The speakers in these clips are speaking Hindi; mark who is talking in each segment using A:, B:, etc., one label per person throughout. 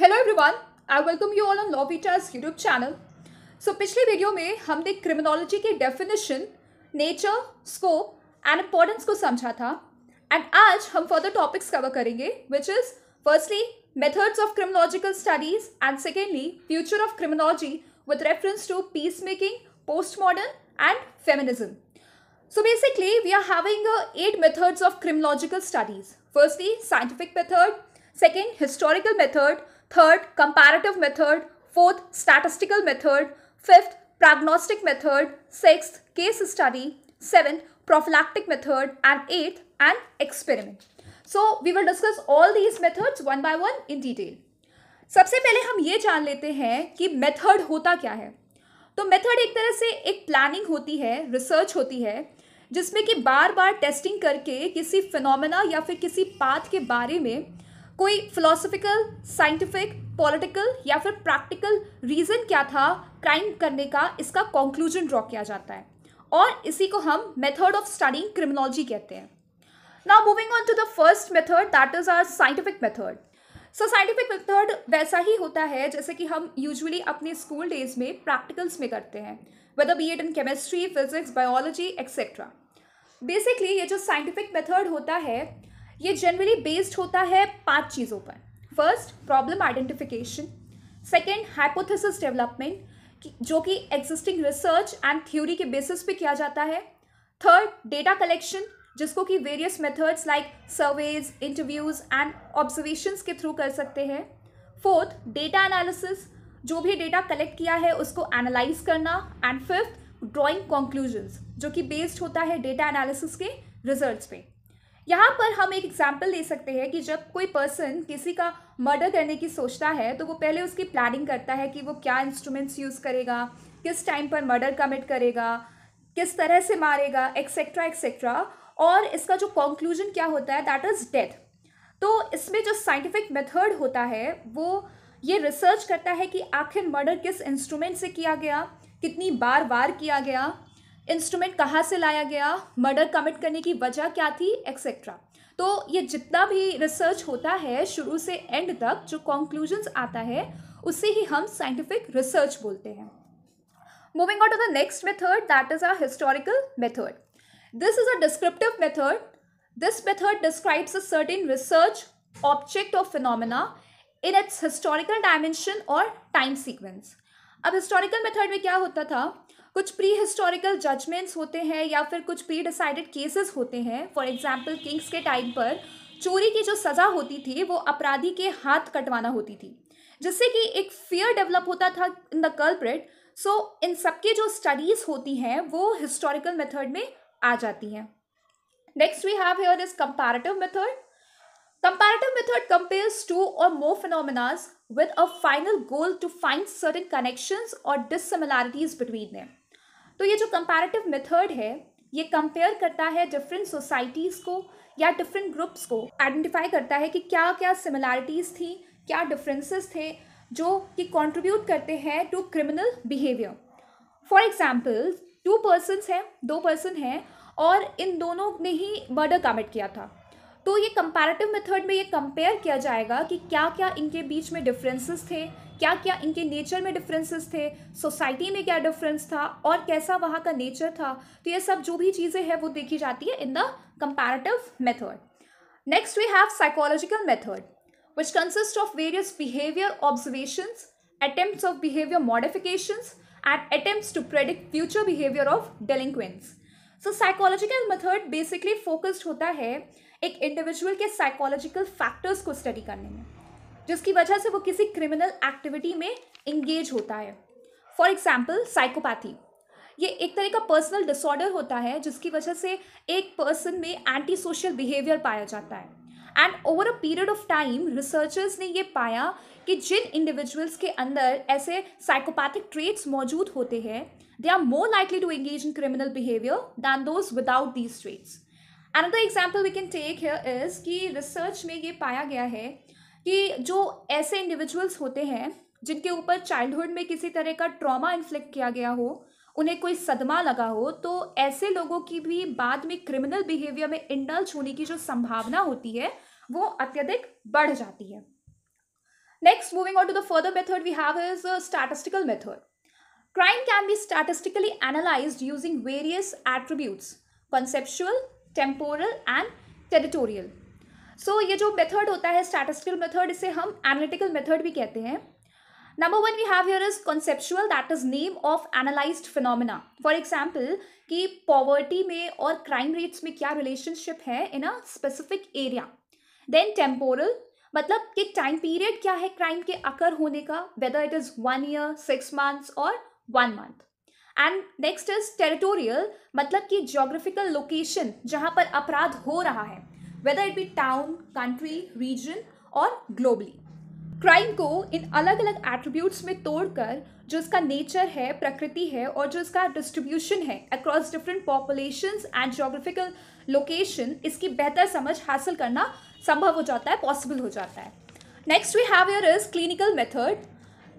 A: Hello everyone I welcome you all on law वीटाज यूट्यूब चैनल सो पिछले वीडियो में हमने क्रिमिनोलॉजी के definition nature scope and importance को समझा था एंड आज हम फर्दर टॉपिक्स कवर करेंगे which is firstly methods of criminological studies and secondly future of criminology with reference to peace making post modern and feminism so basically we are having eight methods of criminological studies firstly scientific method second historical method third comparative method fourth statistical method fifth prognostic method six case study seventh prophylactic method and eight and experiment so we will discuss all these methods one by one in detail सबसे पहले हम ये जान लेते हैं कि मेथड होता क्या है तो मेथड एक तरह से एक प्लानिंग होती है रिसर्च होती है जिसमें कि बार बार टेस्टिंग करके किसी फिनोमेना या फिर किसी पाथ के बारे में कोई फिलोसफिकल साइंटिफिक पॉलिटिकल या फिर प्रैक्टिकल रीज़न क्या था क्राइम करने का इसका कॉन्क्लूजन ड्रॉ किया जाता है और इसी को हम मेथड ऑफ स्टडी क्रिमिनोलॉजी कहते हैं now moving on to the first method that is our scientific method so scientific method वैसा ही होता है जैसे कि हम यूजुअली अपने स्कूल डेज में प्रैक्टिकल्स में करते हैं whether be it in chemistry physics biology etcetera basically ये जो साइंटिफिक मेथड होता है ये जनरली बेस्ड होता है पांच चीज़ों पर first problem identification second hypothesis development जो कि एग्जिस्टिंग रिसर्च एंड थ्योरी के बेसिस पे किया जाता है थर्ड डेटा कलेक्शन जिसको कि various methods like surveys interviews and observations के थ्रू कर सकते हैं फोर्थ डेटा एनालिसिस जो भी डेटा कलेक्ट किया है उसको एनालाइज करना एंड फिफ्थ ड्राइंग कंक्लूजन्स जो कि बेस्ड होता है डेटा एनालिसिस के रिजल्ट्स पे यहाँ पर हम एक एग्जाम्पल दे सकते हैं कि जब कोई पर्सन किसी का मर्डर करने की सोचता है तो वो पहले उसकी प्लानिंग करता है कि वो क्या इंस्ट्रूमेंट्स यूज़ करेगा किस टाइम पर मर्डर कमिट करेगा किस तरह से मारेगा एक्सेट्रा एक्सेट्रा और इसका जो कंक्लूजन क्या होता है दैट इज़ डेथ तो इसमें जो साइंटिफिक मेथड होता है वो ये रिसर्च करता है कि आखिर मर्डर किस इंस्ट्रूमेंट से किया गया कितनी बार बार किया गया इंस्ट्रूमेंट कहाँ से लाया गया मर्डर कमिट करने की वजह क्या थी एक्सेट्रा तो ये जितना भी रिसर्च होता है शुरू से एंड तक जो कॉन्क्लूजन्स आता है उसे ही हम साइंटिफिक रिसर्च बोलते हैं moving on to the next method that is a historical method this is a descriptive method this method describes a certain research object of phenomena in its historical dimension और टाइम सीक्वेंस अब हिस्टोरिकल मेथड में क्या होता था कुछ प्री हिस्टोरिकल जजमेंट्स होते हैं या फिर कुछ प्री डिसाइडेड केसेस होते हैं फॉर एग्जाम्पल किंग्स के टाइम पर चोरी की जो सज़ा होती थी वो अपराधी के हाथ कटवाना होती थी जिससे कि एक फियर डेवलप होता था इन द कल्प्रिट सो इन सबके जो स्टडीज़ होती हैं वो हिस्टोरिकल मेथड में आ जाती हैं next we have here is comparative method comparative method compares two और more phenomenas with a final goal to find certain connection और डिसिमिलैरिटीज बिटवीन them. तो ये जो कंपैरेटिव मेथड है ये कंपेयर करता है डिफरेंट सोसाइटीज़ को या डिफरेंट ग्रुप्स को आइडेंटिफाई करता है कि क्या क्या सिमिलैरिटीज़ थी क्या डिफरेंसेस थे जो कि कंट्रीब्यूट करते हैं to criminal behaviour for example two persons हैं दो पर्सन हैं और इन दोनों ने ही मर्डर कमिट किया था तो ये कंपेरेटिव मेथड में ये कंपेयर किया जाएगा कि क्या क्या इनके बीच में डिफरेंसेस थे क्या क्या इनके नेचर में डिफरेंसेस थे सोसाइटी में क्या डिफरेंस था और कैसा वहाँ का नेचर था तो ये सब जो भी चीज़ें हैं वो देखी जाती है in the comparative method next we have psychological method which consist of various behaviour observations attempt of behaviour modification and attempt to predict future behaviour of delinquents so psychological method basically focused होता है एक इंडिविजुअल के साइकोलॉजिकल फैक्टर्स को स्टडी करने में जिसकी वजह से वो किसी क्रिमिनल एक्टिविटी में इंगेज होता है फॉर एग्जाम्पल साइकोपैथी ये एक तरह का पर्सनल डिसऑर्डर होता है जिसकी वजह से एक पर्सन में एंटी सोशल बिहेवियर पाया जाता है and over a period of time researchers ने ये पाया कि जिन इंडिविजुअल्स के अंदर ऐसे साइकोपैथिक ट्रेट्स मौजूद होते हैं they are more likely to engage in criminal behaviour than those without these traits another example we can take here is कि रिसर्च में ये पाया गया है कि जो ऐसे इंडिविजुअल्स होते हैं जिनके ऊपर चाइल्डहुड में किसी तरह का ट्रॉमा इन्फ्लिक्ट किया गया हो उन्हें कोई सदमा लगा हो तो ऐसे लोगों की भी बाद में क्रिमिनल बिहेवियर में इंडल्ज होने की जो संभावना होती है वो अत्यधिक बढ़ जाती है next moving on to the further method we have is statistical method crime can be statistically analyse using various attributes conceptual temporal and territorial so ये जो मेथड होता है स्टैटिस्टिकल मेथड इसे हम एनालिटिकल मेथड भी कहते हैं number one we have here is conceptual that is name of analysed phenomena for example कि पॉवर्टी में और क्राइम रेट्स में क्या रिलेशनशिप है in a specific area then temporal मतलब कि टाइम पीरियड क्या है क्राइम के अकर होने का whether it is one year six months और one month and next is territorial मतलब कि जोग्राफिकल लोकेशन जहाँ पर अपराध हो रहा है whether it be town country region और ग्लोबली क्राइम को इन अलग अलग एट्रीब्यूट्स में तोड़कर जो इसका नेचर है प्रकृति है और जो इसका डिस्ट्रीब्यूशन है across different population and geographical location इसकी बेहतर समझ हासिल करना संभव हो जाता है पॉसिबल हो जाता है next we have your is clinical method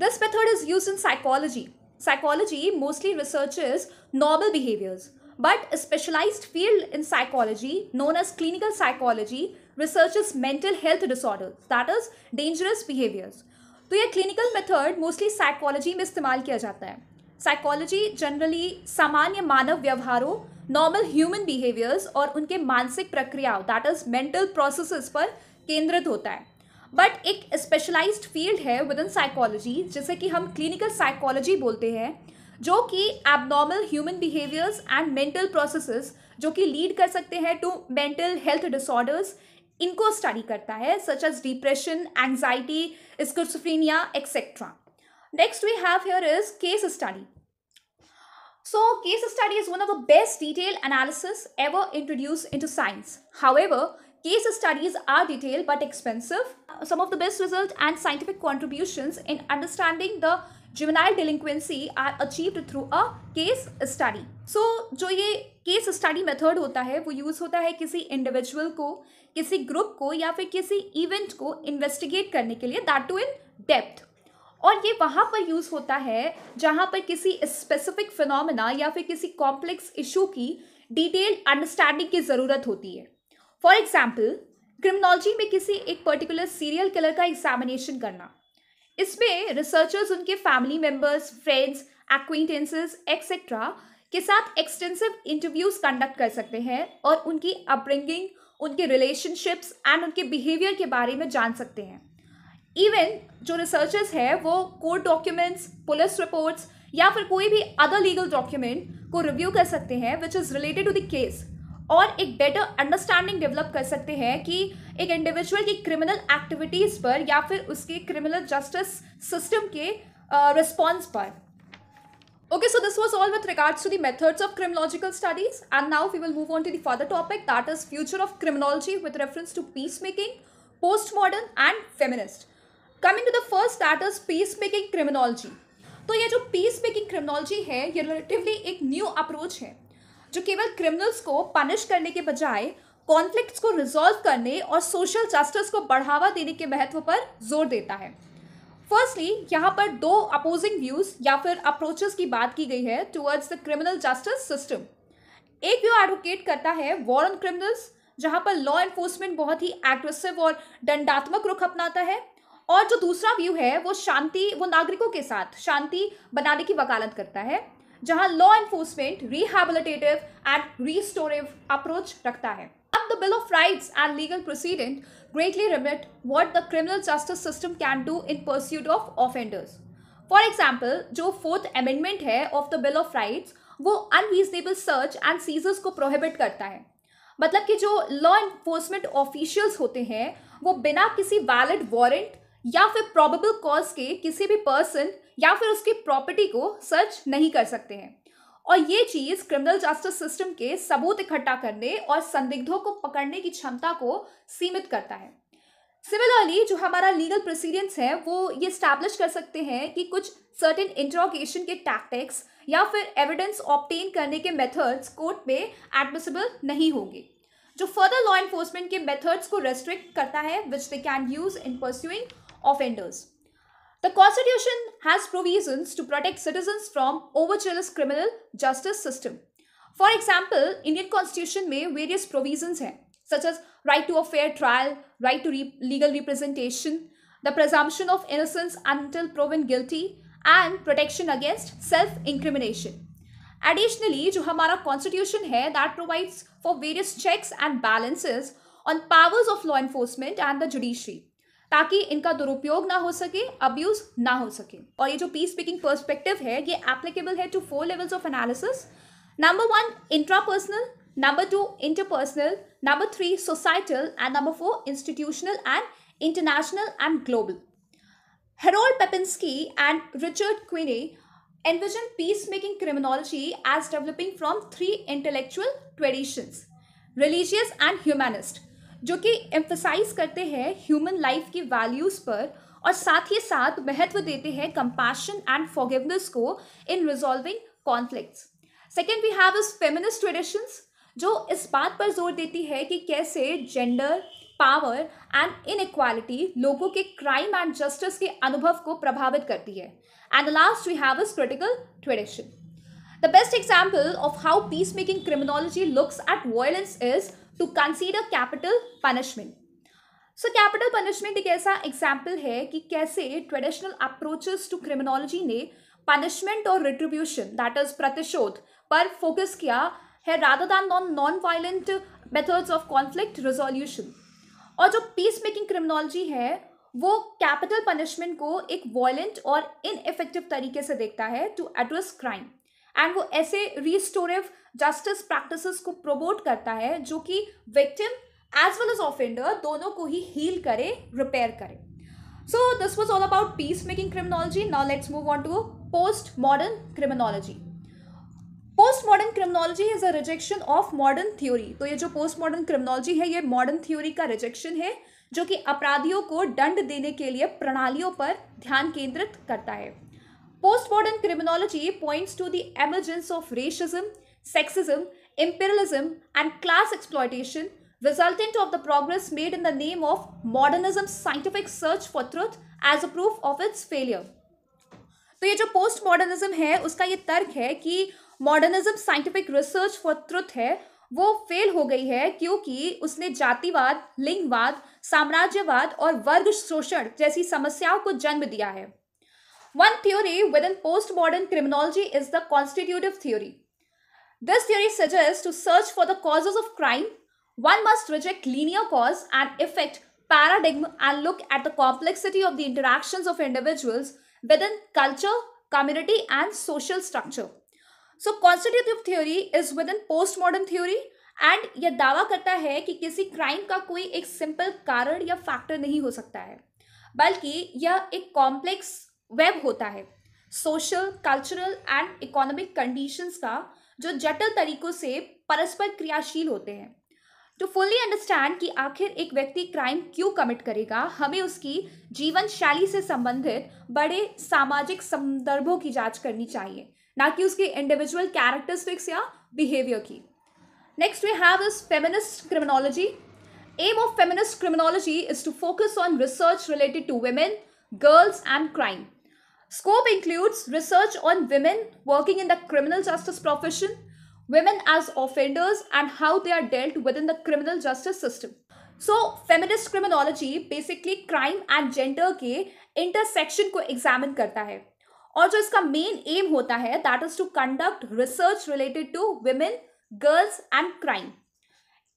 A: this method is use in psychology psychology mostly researches normal behaviors, but a specialized field in psychology known as clinical psychology researches mental health disorders, that is, dangerous behaviors. तो ये क्लिनिकल मेथड मोस्टली साइकोलॉजी में इस्तेमाल किया जाता है साइकोलॉजी जनरली सामान्य मानव व्यवहारों नॉर्मल ह्यूमन बिहेवियर्स और उनके मानसिक प्रक्रियाओं दैट इज मेंटल प्रोसेसेस पर केंद्रित होता है बट एक स्पेशलाइज फील्ड है विद इन साइकोलॉजी जिसे कि हम क्लिनिकल साइकोलॉजी बोलते हैं जो कि abnormal human behaviours and mental processes जो कि लीड कर सकते हैं टू मेंटल हेल्थ डिसऑर्डर्स इनको स्टडी करता है such as depression anxiety schizophrenia etcetera next we have here is case study so case study is one of the best detail analysis ever introduce into science however Case studies are detailed but expensive. Some of the best results and scientific contributions in understanding the juvenile delinquency are achieved through a case study. So जो ये केस स्टडी मेथड होता है वो यूज़ होता है किसी इंडिविजुअल को किसी ग्रुप को या फिर किसी इवेंट को इन्वेस्टिगेट करने के लिए दैट टू इन डेप्थ और ये वहाँ पर यूज़ होता है जहाँ पर किसी स्पेसिफिक फिनोमेना या फिर किसी कॉम्प्लेक्स इशू की डिटेल्ड अंडरस्टैंडिंग की ज़रूरत होती है फॉर एग्जाम्पल क्रिमिनोलॉजी में किसी एक पर्टिकुलर सीरियल किलर का एग्जामिनेशन करना इसमें रिसर्चर्स उनके family members friends acquaintances etcetera के साथ एक्सटेंसिव इंटरव्यूज कंडक्ट कर सकते हैं और उनकी अपब्रिंगिंग उनके रिलेशनशिप्स एंड उनके बिहेवियर के बारे में जान सकते हैं इवन जो रिसर्चर्स है वो कोर्ट डॉक्यूमेंट्स पुलिस रिपोर्ट्स या फिर कोई भी अदर लीगल डॉक्यूमेंट को रिव्यू कर सकते हैं which is related to the case और एक बेटर अंडरस्टैंडिंग डेवलप कर सकते हैं कि एक इंडिविजुअल की क्रिमिनल एक्टिविटीज पर या फिर उसके क्रिमिनल जस्टिस सिस्टम के रिस्पॉन्स uh, पर okay so this was all with regards to the methods of criminological studies and now we will move on to the further topic that is future of criminology with reference to peace making post modern and feminist coming to the first that is peace making criminology तो ये जो पीस मेकिंग क्रिमिनोलॉजी है ये रिलेटिवली एक न्यू अप्रोच है जो केवल क्रिमिनल्स को पनिश करने के बजाय कॉन्फ्लिक्ट्स को रिजॉल्व करने और सोशल जस्टिस को बढ़ावा देने के महत्व पर जोर देता है फर्स्टली यहाँ पर दो अपोजिंग व्यूज या फिर अप्रोचेस की बात की गई है towards the criminal justice system एक व्यू एडवोकेट करता है वॉर ऑन क्रिमिनल्स जहाँ पर लॉ इन्फोर्समेंट बहुत ही एग्रेसिव और दंडात्मक रुख अपनाता है और जो दूसरा व्यू है वो शांति वो नागरिकों के साथ शांति बनाने की वकालत करता है जहां law enforcement rehabilitative and restorative approach रखता है अब the bill of rights and legal precedent greatly limit what the criminal justice system can do in pursuit of offenders for example जो फोर्थ अमेंडमेंट है of the bill of rights वो अनरीजनेबल सर्च एंड सीजर्स को प्रोहिबिट करता है मतलब कि जो लॉ एनफोर्समेंट ऑफिशियल्स होते हैं वो बिना किसी वैलिड वारंट या फिर प्रॉबेबल कॉज के किसी भी पर्सन या फिर उसकी प्रॉपर्टी को सर्च नहीं कर सकते हैं और ये चीज़ क्रिमिनल जस्टिस सिस्टम के सबूत इकट्ठा करने और संदिग्धों को पकड़ने की क्षमता को सीमित करता है सिमिलरली जो हमारा लीगल प्रोसीडियंस है वो ये स्टैब्लिश कर सकते हैं कि कुछ सर्टेन इंट्रोगेशन के टैक्टिक्स या फिर एविडेंस ऑप्टेन करने के मेथड्स कोर्ट में एडमिसिबल नहीं होंगे जो फर्दर लॉ इन्फोर्समेंट के मेथड्स को रेस्ट्रिक्ट करता है which they can use in pursuing offenders The Constitution has provisions to protect citizens from overzealous criminal justice system. For example, Indian Constitution may various provisions हैं such as right to a fair trial, right to re legal representation, the presumption of innocence until proven guilty and protection against self-incrimination. Additionally, जो हमारा constitution है that provides for various checks and balances on powers of law enforcement and the judiciary. ताकि इनका दुरुपयोग ना हो सके अब्यूज ना हो सके और ये जो पीस स्पीकिंग पर्सपेक्टिव है ये एप्लीकेबल है to four levels of analysis number one intrapersonal number two interpersonal number three societal and number four institutional and international and global Harold Harold and Richard Quinney envision peace making criminology as developing from three intellectual traditions religious and humanist जो कि एम्फसाइज करते हैं ह्यूमन लाइफ की वैल्यूज़ पर और साथ ही साथ महत्व देते हैं कंपैशन एंड फॉरगिवनेस को in resolving conflicts second we have is feminist traditions जो इस बात पर जोर देती है कि कैसे जेंडर पावर एंड इनक्वालिटी लोगों के क्राइम एंड जस्टिस के अनुभव को प्रभावित करती है and last we have is critical tradition the best example of how peace making criminology looks at violence is to consider capital punishment so capital punishment एक ऐसा एग्जाम्पल है कि कैसे ट्रेडिशनल अप्रोचेस टू क्रिमिनोलॉजी ने पनिशमेंट और रिट्रीब्यूशन दैट इज प्रतिशोध पर फोकस किया है rather than non non violent methods of conflict resolution और जो पीस मेकिंग क्रिमिनोलॉजी है वो कैपिटल पनिशमेंट को एक वॉयलेंट और इनइफेक्टिव तरीके से देखता है टू एड्रेस क्राइम एंड वो ऐसे रिस्टोरेव जस्टिस प्रैक्टिस को प्रोमोट करता है जो कि victim as well as offender दोनों को ही हील करे रिपेयर करे so this was all about peace making criminology now let's move on to post modern criminology post modern criminology is a rejection of modern theory तो ये जो पोस्ट मॉडर्न क्रिमिनोलॉजी है ये मॉडर्न थ्योरी का रिजेक्शन है जो कि अपराधियों को दंड देने के लिए प्रणालियों पर ध्यान केंद्रित करता है Postmodern criminology points to the emergence of racism, sexism, imperialism, and class exploitation resultant of the progress made in the name of modernism's scientific search for truth as a proof of its failure. तो ये जो पोस्ट मॉडर्निज्म है उसका ये तर्क है कि modernism scientific research for truth है वो फेल हो गई है क्योंकि उसने जातिवाद लिंगवाद साम्राज्यवाद और वर्ग शोषण जैसी समस्याओं को जन्म दिया है One theory within postmodern criminology is the constitutive theory. This theory suggests to search for the causes of crime, one must reject linear cause and effect paradigm and look at the complexity of the interactions of individuals within culture, community, and social structure. So, constitutive theory is within postmodern theory, and theory and यह दावा करता है कि किसी क्राइम का कोई एक सिंपल कारण या फैक्टर नहीं हो सकता है बल्कि यह एक वेब होता है social cultural and economic conditions का जो जटिल तरीकों से परस्पर क्रियाशील होते हैं टू फुल्ली अंडरस्टैंड कि आखिर एक व्यक्ति क्राइम क्यों कमिट करेगा हमें उसकी जीवन शैली से संबंधित बड़े सामाजिक संदर्भों की जांच करनी चाहिए ना कि उसके इंडिविजुअल कैरेक्टरिस्टिक्स या बिहेवियर की next we have is feminist criminology aim of feminist criminology is to focus on research related to women girls and crime Scope includes research on women working in the criminal justice profession, women as offenders, and how they are dealt within the criminal justice system. So, feminist criminology basically crime and gender के intersection ko examine karta hai. और जो इसका main aim होता है that is to conduct research related to women, girls and crime.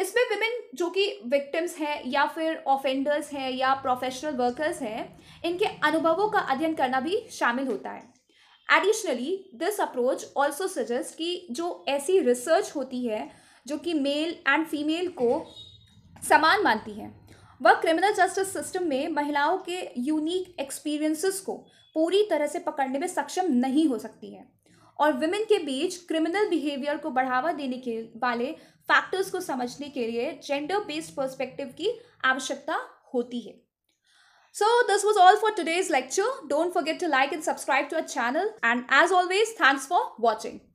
A: इसमें विमेन जो कि विक्टिम्स हैं या फिर ऑफेंडर्स हैं या प्रोफेशनल वर्कर्स हैं इनके अनुभवों का अध्ययन करना भी शामिल होता है additionally this approach also suggest कि जो ऐसी रिसर्च होती है जो कि मेल एंड फीमेल को समान मानती है वह क्रिमिनल जस्टिस सिस्टम में महिलाओं के यूनिक एक्सपीरियंसेस को पूरी तरह से पकड़ने में सक्षम नहीं हो सकती है और विमेन के बीच क्रिमिनल बिहेवियर को बढ़ावा देने के वाले फैक्टर्स को समझने के लिए जेंडर बेस्ड पर्सपेक्टिव की आवश्यकता होती है so this was all for today's lecture don't forget to like and subscribe to our channel and as always thanks for watching